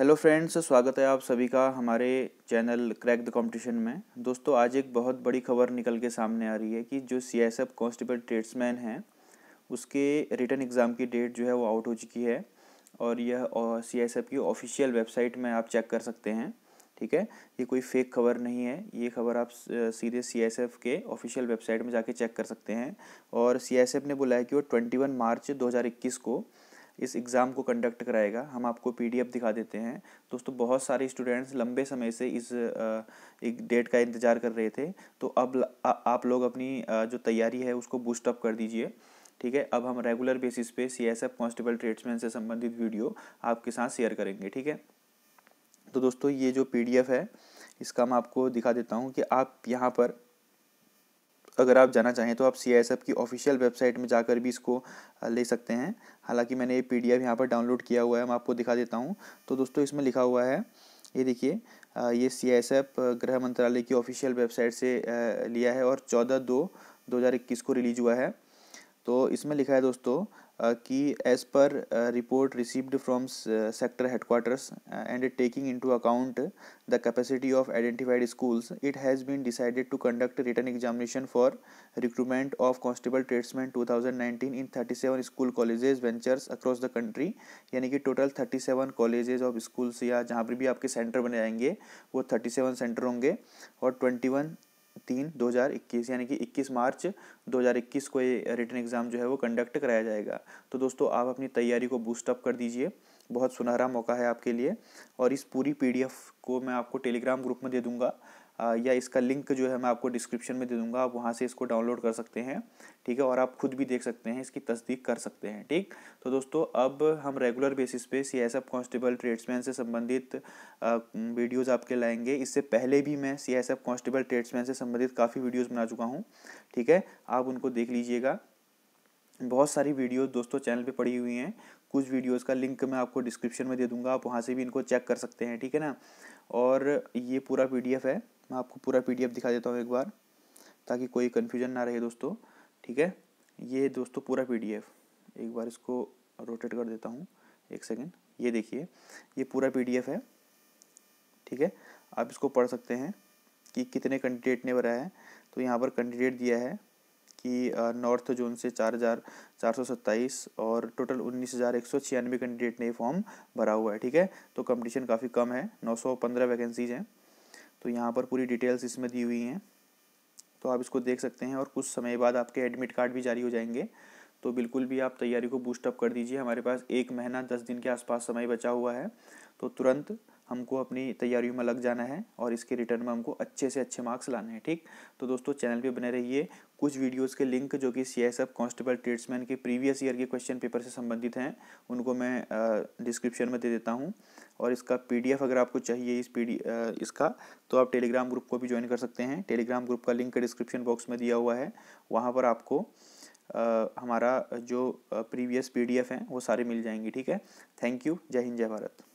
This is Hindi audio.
हेलो फ्रेंड्स स्वागत है आप सभी का हमारे चैनल क्रैक द कंपटीशन में दोस्तों आज एक बहुत बड़ी खबर निकल के सामने आ रही है कि जो C S F constable tradesman हैं उसके रिटर्न एग्ज़ाम की डेट जो है वो आउट हो चुकी है और यह सी एस एफ की ऑफिशियल वेबसाइट में आप चेक कर सकते हैं ठीक है ये कोई फेक खबर नहीं है ये खबर आप सीधे सी एस एफ के ऑफिशियल वेबसाइट में जाके चेक कर सकते हैं और सी एस एफ ने बुलाया कि वो ट्वेंटी वन मार्च दो हज़ार इक्कीस को इस एग्ज़ाम को कंडक्ट कराएगा हम आपको पीडीएफ दिखा देते हैं दोस्तों बहुत सारे स्टूडेंट्स लंबे समय से इस एक डेट का इंतज़ार कर रहे थे तो अब आ, आप लोग अपनी जो तैयारी है उसको बूस्टअप कर दीजिए ठीक है अब हम रेगुलर बेसिस पे C S F constable tradesman से संबंधित वीडियो आपके साथ शेयर करेंगे ठीक है तो दोस्तों ये जो पी है इसका मैं आपको दिखा देता हूँ कि आप यहाँ पर अगर आप जाना चाहें तो आप सी की ऑफिशियल वेबसाइट में जाकर भी इसको ले सकते हैं हालांकि मैंने ये पी यहाँ पर डाउनलोड किया हुआ है मैं आपको दिखा देता हूँ तो दोस्तों इसमें लिखा हुआ है ये देखिए ये सी एस एफ गृह मंत्रालय की ऑफिशियल वेबसाइट से लिया है और चौदह दो दो हज़ार इक्कीस को रिलीज हुआ है तो इसमें लिखा है दोस्तों कि एज पर report received from sector headquarters and taking into account the capacity of identified schools it has been decided to conduct return examination for recruitment of constable tradesman 2019 in 37 school colleges ventures across the country यानी कि टोटल 37 कॉलेजेस ऑफ स्कूल्स या जहाँ पर भी आपके सेंटर बने जाएंगे वो 37 सेंटर होंगे और 21 तीन इक्कीस यानी कि इक्कीस मार्च दो हजार इक्कीस को ये रिटर्न एग्ज़ाम जो है वो कंडक्ट कराया जाएगा तो दोस्तों आप अपनी तैयारी को बूस्टअप कर दीजिए बहुत सुनहरा मौका है आपके लिए और इस पूरी पीडीएफ को मैं आपको टेलीग्राम ग्रुप में दे दूँगा या इसका लिंक जो है मैं आपको डिस्क्रिप्शन में दे दूंगा आप वहाँ से इसको डाउनलोड कर सकते हैं ठीक है और आप खुद भी देख सकते हैं इसकी तस्दीक कर सकते हैं ठीक तो दोस्तों अब हम रेगुलर बेसिस पे C S F constable tradesman से संबंधित वीडियोज़ आपके लाएंगे इससे पहले भी मैं C S F constable tradesman से संबंधित काफ़ी वीडियोज़ बना चुका हूँ ठीक है आप उनको देख लीजिएगा बहुत सारी वीडियो दोस्तों चैनल पे पड़ी हुई हैं कुछ वीडियोस का लिंक मैं आपको डिस्क्रिप्शन में दे दूंगा आप वहाँ से भी इनको चेक कर सकते हैं ठीक है ना और ये पूरा पीडीएफ है मैं आपको पूरा पीडीएफ दिखा देता हूँ एक बार ताकि कोई कन्फ्यूजन ना रहे दोस्तों ठीक है ये दोस्तों पूरा पीडीएफ एक बार इसको रोटेट कर देता हूँ एक सेकेंड ये देखिए ये पूरा पी है ठीक है आप इसको पढ़ सकते हैं कि कितने कैंडिडेट ने भरा है तो यहाँ पर कैंडिडेट दिया है कि नॉर्थ जोन से चार हज़ार चार सौ सत्ताईस और टोटल उन्नीस हज़ार एक सौ छियानवे कैंडिडेट ने फॉर्म भरा हुआ है ठीक है तो कंपटीशन काफ़ी कम है नौ सौ पंद्रह वैकेंसीज हैं तो यहाँ पर पूरी डिटेल्स इसमें दी हुई हैं तो आप इसको देख सकते हैं और कुछ समय बाद आपके एडमिट कार्ड भी जारी हो जाएंगे तो बिल्कुल भी आप तैयारी को बूस्टअप कर दीजिए हमारे पास एक महीना दस दिन के आसपास समय बचा हुआ है तो तुरंत हमको अपनी तैयारियों में लग जाना है और इसके रिटर्न में हमको अच्छे से अच्छे मार्क्स लाने हैं ठीक तो दोस्तों चैनल पे बने रहिए कुछ वीडियोस के लिंक जो कि C S F constable tradesman के प्रीवियस ईयर के क्वेश्चन पेपर से संबंधित हैं उनको मैं डिस्क्रिप्शन में दे देता हूँ और इसका पी अगर आपको चाहिए इस पी इसका तो आप टेलीग्राम ग्रुप को भी ज्वाइन कर सकते हैं टेलीग्राम ग्रुप का लिंक डिस्क्रिप्शन बॉक्स में दिया हुआ है वहाँ पर आपको हमारा जो प्रीवियस पी हैं वो सारे मिल जाएंगे ठीक है थैंक यू जय हिंद जय भारत